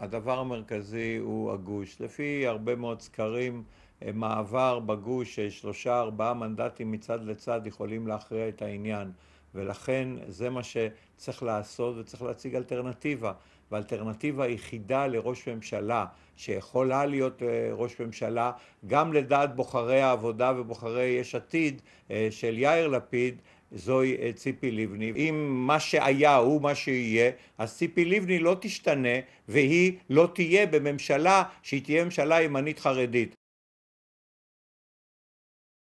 הדבר המרכזי הוא הגוש. לפי הרבה מאוד סקרים, אה, מעבר בגוש של אה, שלושה ארבעה מנדטים מצד לצד יכולים להכריע את העניין. ולכן זה מה שצריך לעשות וצריך להציג אלטרנטיבה. והאלטרנטיבה היחידה לראש ממשלה שיכולה להיות אה, ראש ממשלה גם לדעת בוחרי העבודה ובוחרי יש עתיד של יאיר לפיד זוהי אה, ציפי לבני. אם מה שהיה הוא מה שיהיה, אז ציפי לבני לא תשתנה והיא לא תהיה בממשלה שהיא תהיה ממשלה ימנית חרדית.